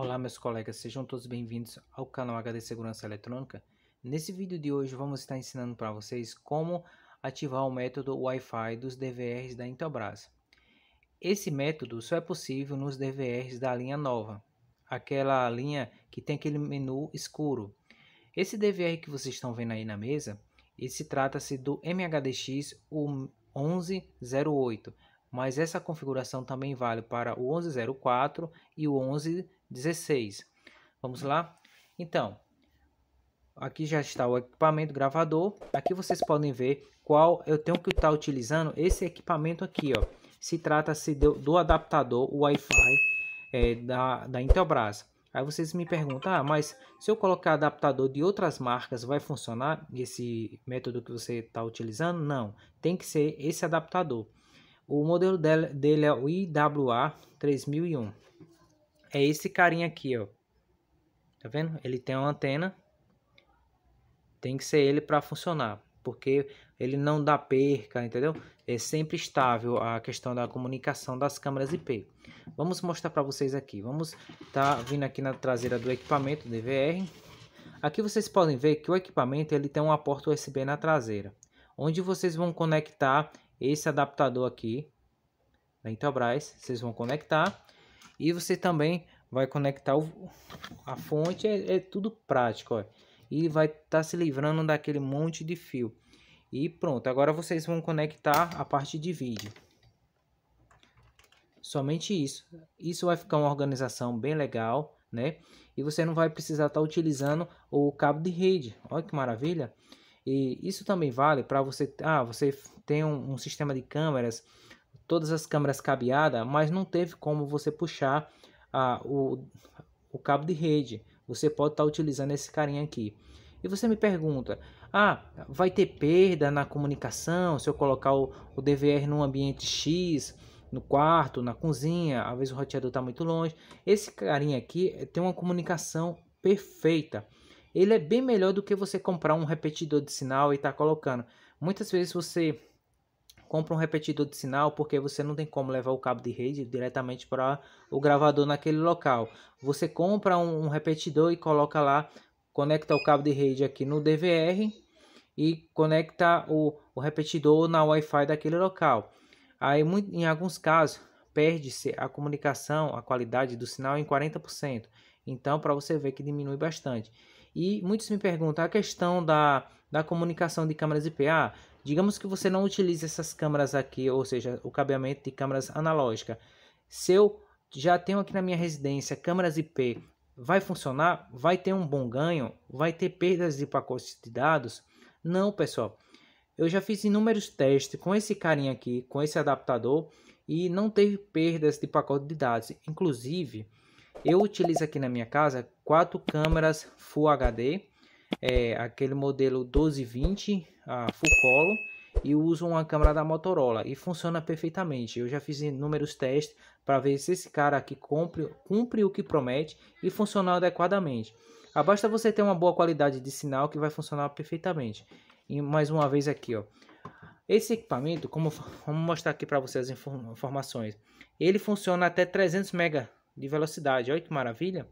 Olá meus colegas, sejam todos bem-vindos ao canal HD Segurança Eletrônica. Nesse vídeo de hoje vamos estar ensinando para vocês como ativar o método Wi-Fi dos DVRs da Intelbras. Esse método só é possível nos DVRs da linha nova, aquela linha que tem aquele menu escuro. Esse DVR que vocês estão vendo aí na mesa, esse trata-se do MHDX 1108 mas essa configuração também vale para o 1104 e o 1116. Vamos lá? Então, aqui já está o equipamento gravador. Aqui vocês podem ver qual eu tenho que estar utilizando esse equipamento aqui, ó. Se trata-se do, do, adaptador Wi-Fi é, da, da Intelbras. Aí vocês me perguntam, ah, mas se eu colocar adaptador de outras marcas, vai funcionar esse método que você está utilizando? Não, tem que ser esse adaptador. O modelo dele é o IWA 3001. É esse carinha aqui, ó. Tá vendo? Ele tem uma antena. Tem que ser ele para funcionar, porque ele não dá perca, entendeu? É sempre estável a questão da comunicação das câmeras IP. Vamos mostrar para vocês aqui. Vamos tá vindo aqui na traseira do equipamento DVR. Aqui vocês podem ver que o equipamento ele tem uma porta USB na traseira, onde vocês vão conectar esse adaptador aqui da Intelbras, vocês vão conectar e você também vai conectar o, a fonte, é, é, tudo prático, ó, e vai estar tá se livrando daquele monte de fio. E pronto, agora vocês vão conectar a parte de vídeo. Somente isso. Isso vai ficar uma organização bem legal, né? E você não vai precisar estar tá utilizando o cabo de rede. Olha que maravilha. E isso também vale para você, ah, você tem um, um sistema de câmeras, todas as câmeras cabeada, mas não teve como você puxar ah, o, o cabo de rede. Você pode estar tá utilizando esse carinha aqui. E você me pergunta, ah, vai ter perda na comunicação se eu colocar o, o DVR num ambiente X, no quarto, na cozinha, às vezes o roteador está muito longe. Esse carinha aqui eh, tem uma comunicação perfeita ele é bem melhor do que você comprar um repetidor de sinal e tá colocando. Muitas vezes você compra um repetidor de sinal porque você não tem como levar o cabo de rede diretamente para o gravador naquele local. Você compra um, um, repetidor e coloca lá, conecta o cabo de rede aqui no DVR e conecta o, o repetidor na Wi-Fi daquele local. Aí, muito, em alguns casos, perde-se a comunicação, a qualidade do sinal em 40%. Então, para você ver que diminui bastante. E muitos me perguntam a questão da, da comunicação de câmeras IPA. Digamos que você não utilize essas câmeras aqui, ou seja, o cabeamento de câmeras analógica. Se eu já tenho aqui na minha residência câmeras IP, vai funcionar? Vai ter um bom ganho? Vai ter perdas de pacotes de dados? Não, pessoal. Eu já fiz inúmeros testes com esse carinha aqui, com esse adaptador, e não teve perdas de pacote de dados. Inclusive, eu utilizo aqui na minha casa quatro câmeras Full HD, é, aquele modelo 1220 a full color e uso uma câmera da Motorola e funciona perfeitamente. Eu já fiz inúmeros testes para ver se esse cara aqui cumpre, cumpre o que promete e funciona adequadamente. Ah, basta você ter uma boa qualidade de sinal que vai funcionar perfeitamente. E mais uma vez aqui, ó. Esse equipamento, como vamos mostrar aqui para vocês as informações, ele funciona até 300 mega de velocidade. Olha que maravilha!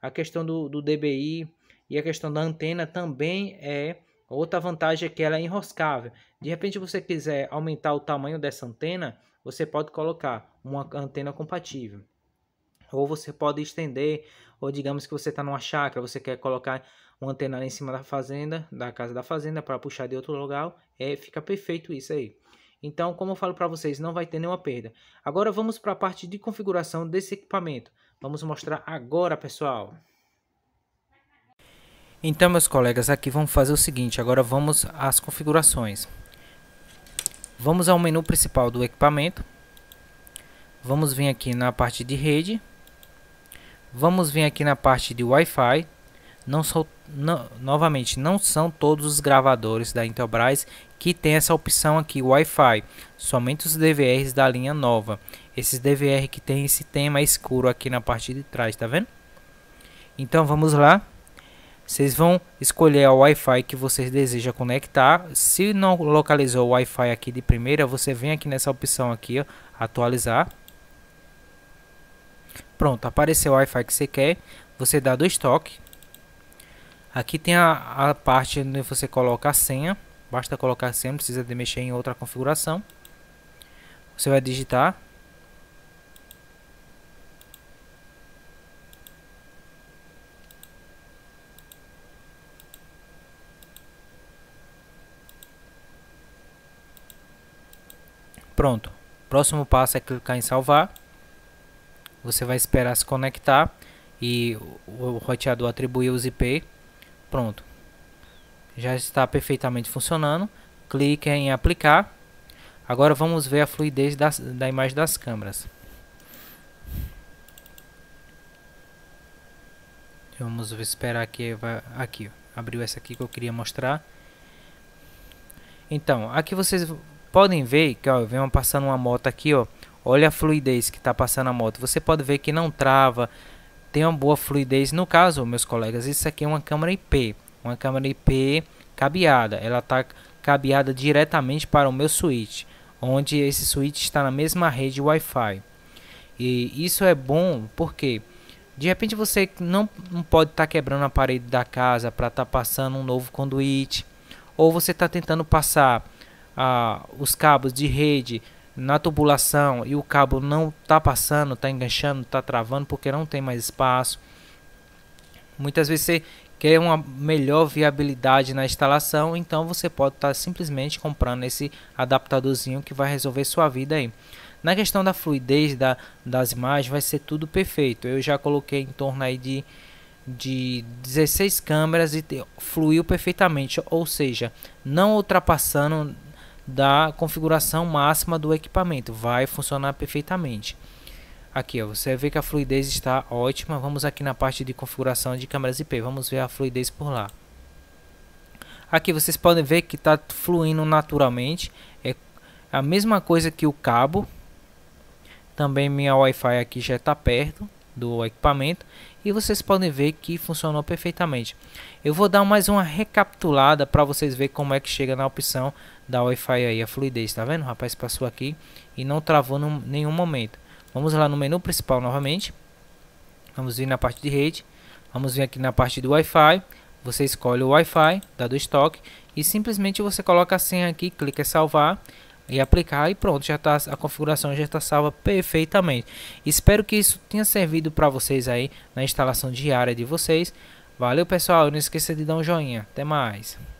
A questão do, do DBI e a questão da antena também é outra vantagem é que ela é enroscável. De repente você quiser aumentar o tamanho dessa antena, você pode colocar uma antena compatível. Ou você pode estender, ou digamos que você está numa chácara, você quer colocar uma antena lá em cima da fazenda, da casa da fazenda, para puxar de outro lugar, é, fica perfeito isso aí. Então, como eu falo para vocês, não vai ter nenhuma perda. Agora vamos para a parte de configuração desse equipamento. Vamos mostrar agora, pessoal. Então, meus colegas, aqui vamos fazer o seguinte. Agora vamos às configurações. Vamos ao menu principal do equipamento. Vamos vir aqui na parte de rede. Vamos vir aqui na parte de Wi-Fi. Não, sol novamente, não são todos os gravadores da Intelbras que tem essa opção aqui Wi-Fi, somente os DVRs da linha nova. Esses DVR que tem esse tema escuro aqui na parte de trás, tá vendo? Então vamos lá. Vocês vão escolher o Wi-Fi que vocês desejam conectar. Se não localizou o Wi-Fi aqui de primeira, você vem aqui nessa opção aqui, ó, atualizar. Pronto, apareceu o Wi-Fi que você quer. Você dá dois toques Aqui tem a, a parte onde você coloca a senha. Basta colocar a senha, não precisa de mexer em outra configuração. Você vai digitar Pronto. Próximo passo é clicar em salvar. Você vai esperar se conectar e o roteador atribuir os IP Pronto. Já está perfeitamente funcionando. Clique em aplicar. Agora vamos ver a fluidez das, da imagem das câmeras. Vamos esperar que vai aqui. Abriu essa aqui que eu queria mostrar. Então, aqui vocês podem ver que ó, vem passando uma moto aqui, ó. Olha a fluidez que está passando a moto. Você pode ver que não trava, tem uma boa fluidez. No caso, meus colegas, isso aqui é uma câmera IP, uma câmera IP cabeada. Ela está cabeada diretamente para o meu switch, onde esse switch está na mesma rede Wi-Fi. E isso é bom porque de repente você não, não pode estar tá quebrando a parede da casa para estar tá passando um novo conduíte, ou você está tentando passar ah, os cabos de rede na tubulação e o cabo não está passando, está enganchando, está travando porque não tem mais espaço. Muitas vezes você quer uma melhor viabilidade na instalação, então você pode estar tá simplesmente comprando esse adaptadorzinho que vai resolver sua vida aí. Na questão da fluidez da, das imagens, vai ser tudo perfeito. Eu já coloquei em torno aí de, de 16 câmeras e te, fluiu perfeitamente, ou seja, não ultrapassando da configuração máxima do equipamento. Vai funcionar perfeitamente. Aqui, ó, você vê que a fluidez está ótima. Vamos aqui na parte de configuração de câmeras IP. Vamos ver a fluidez por lá. Aqui vocês podem ver que está fluindo naturalmente. É a mesma coisa que o cabo. Também minha Wi-Fi aqui já está perto do equipamento e vocês podem ver que funcionou perfeitamente. Eu vou dar mais uma recapitulada para vocês verem como é que chega na opção da Wi-Fi aí, a fluidez, tá vendo? O rapaz passou aqui e não travou em nenhum momento. Vamos lá no menu principal novamente. Vamos vir na parte de rede. Vamos vir aqui na parte do Wi-Fi. Você escolhe o Wi-Fi, dá do estoque e simplesmente você coloca a senha aqui, clica em salvar e aplicar e pronto, já tá, a configuração já está salva perfeitamente. Espero que isso tenha servido para vocês aí na instalação diária de vocês. Valeu pessoal, não esqueça de dar um joinha, até mais.